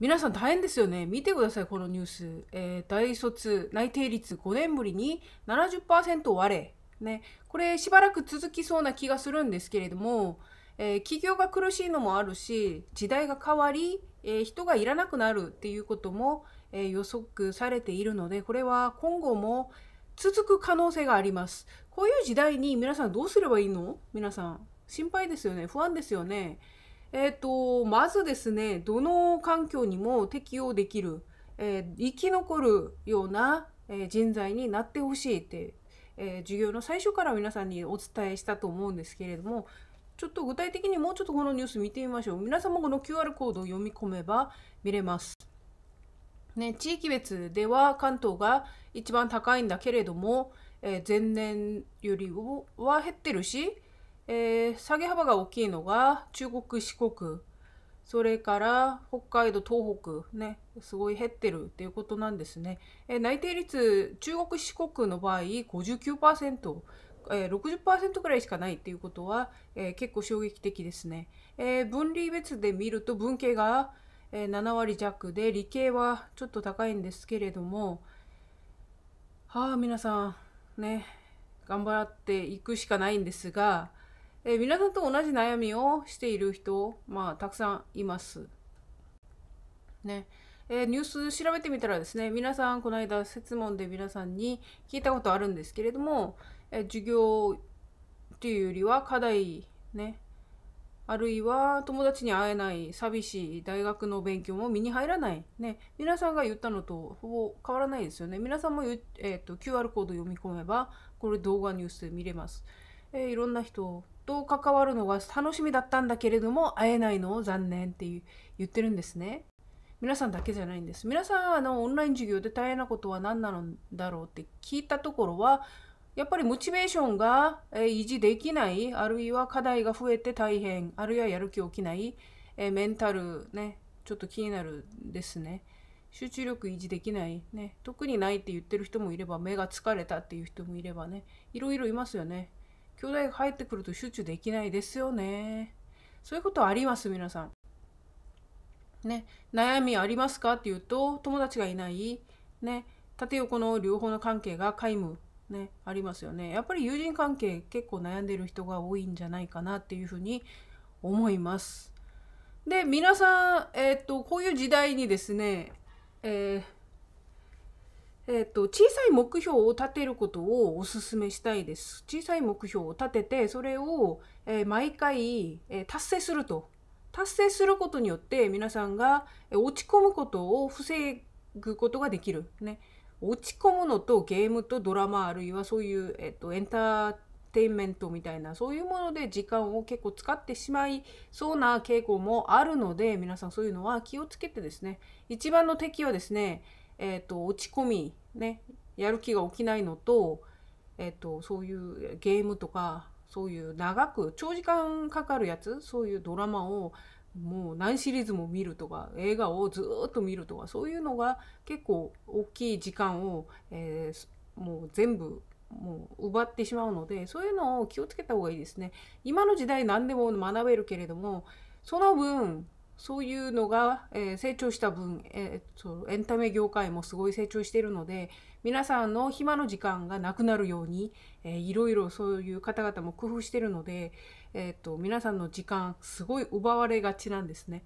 皆さん大変ですよね。見てください、このニュース。えー、大卒、内定率5年ぶりに70%割れ。ね、これしばらく続きそうな気がするんですけれども、えー、企業が苦しいのもあるし、時代が変わり、えー、人がいらなくなるっていうことも、えー、予測されているので、これは今後も続く可能性があります。こういう時代に皆さんどうすればいいの皆さん、心配ですよね。不安ですよね。えっ、ー、と、まずですね、どの環境にも適用できる、えー、生き残るような、え人材になってほしいって、え授業の最初から皆さんにお伝えしたと思うんですけれども、ちょっと具体的にもうちょっとこのニュース見てみましょう。皆様この QR コードを読み込めば見れます。ね、地域別では関東が一番高いんだけれども、えー、前年よりは減ってるし、えー、下げ幅が大きいのが中国、四国、それから北海道、東北、ね、すごい減ってるっていうことなんですね。えー、内定率、中国、四国の場合59%、えー、60%くらいしかないっていうことは、えー、結構衝撃的ですね。え分離別で見ると文系が、え7割弱で理系はちょっと高いんですけれども、はあ皆さんね頑張っていくしかないんですが、えー、皆さんと同じ悩みをしている人、まあ、たくさんいます。ね。えー、ニュース調べてみたらですね、皆さん、この間、質問で皆さんに聞いたことあるんですけれども、えー、授業っていうよりは課題ね、あるいは友達に会えない、寂しい、大学の勉強も身に入らない、ね、皆さんが言ったのとほぼ変わらないですよね。皆さんも、えーと、と QR コード読み込めば、これ動画ニュースで見れます。えー、いろんな人と関わるのが楽しみだったんだけれども会えないのを残念っていう言ってるんですね。皆さんだけじゃないんです。皆さんあのオンライン授業で大変なことは何なのだろうって聞いたところはやっぱりモチベーションが、え維持できないあるいは課題が増えて大変あるいはやる気起きない、えー、メンタルねちょっと気になるですね。集中力維持できない、ね、特にないって言ってる人もいれば目が疲れたっていう人もいればねいろいろいますよね兄弟が入ってくると集中できないですよね。そういうことあります、皆さん。ね、悩みありますかっていうと、友達がいない、ね、縦横の両方の関係が皆無、ね、ありますよね。やっぱり友人関係結構悩んでる人が多いんじゃないかなっていうふうに思います。で、皆さん、えー、っと、こういう時代にですね、えーえーと、小さい目標を立てることをお勧めしたいです。小さい目標を立ててそれを、えー、毎回、えー、達成すると達成することによって皆さんが落ち込むことを防ぐことができる。ね、落ち込むのとゲームとドラマあるいはそういう、えーとエンターテインメントみたいなそういうもので時間を結構使ってしまいそうな傾向もあるので皆さんそういうのは気をつけてですね一番の敵はですねえーと、落ち込み、ね、やる気が起きないのと,、えーと、そういうゲームとかそういう長く長時間かかるやつそういうドラマをもう何シリーズも見るとか映画をずっと見るとかそういうのが結構大きい時間を、えー、もう全部もう奪ってしまうのでそういうのを気をつけた方がいいですね。今の時代何でも学べるけれどもその分そういうのが、え成長した分、えー、そうエンタメ業界もすごい成長しているので皆さんの暇の時間がなくなるように、えー、いろいろそういう方々も工夫してるので、えーと、皆さんの時間すごい奪われがちなんですね。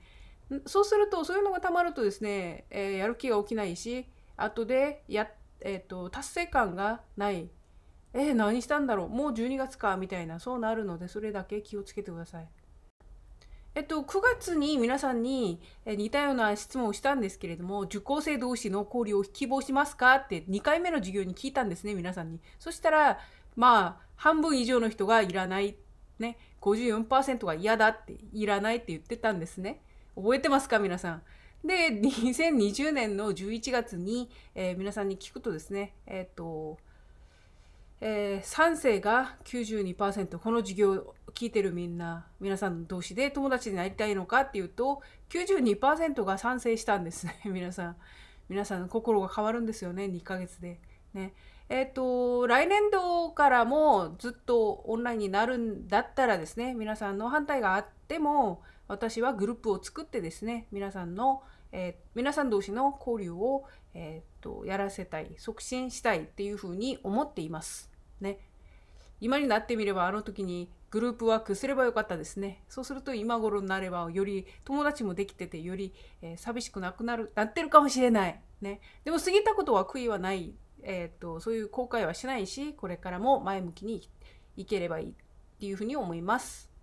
そうするとそういうのがたまるとですね、えー、やる気が起きないし後でや、えーと、で達成感がないえー、何したんだろうもう12月かみたいなそうなるのでそれだけ気をつけてください。えっと、9月に皆さんに似たような質問をしたんですけれども、受講生同士の交流を希望しますかって2回目の授業に聞いたんですね、皆さんに。そしたら、まあ、半分以上の人がいらない、ね、54%が嫌だって、いらないって言ってたんですね。覚えてますか、皆さん。で、2020年の11月に、えー、皆さんに聞くとですね、えー、っと、えー、賛成が92%、この授業聞いてるみんな皆さん同士で友達になりたいのかっていうと92%が賛成したんですね 皆さん皆さんの心が変わるんですよね2ヶ月でねえっ、ー、と来年度からもずっとオンラインになるんだったらですね皆さんの反対があっても私はグループを作ってですね皆さんの、えー、皆さん同士の交流を、えーと、とやらせたい促進したいっていうふうに思っていますね今になってみればあの時にグループワークすればよかったですね。そうすると今頃になればより友達もできててより、えー、寂しくなくなるなってるかもしれない。ね、でも過ぎたことは悔いはない、えーと、そういう後悔はしないしこれからも前向きにいければいいっていうふうに思います。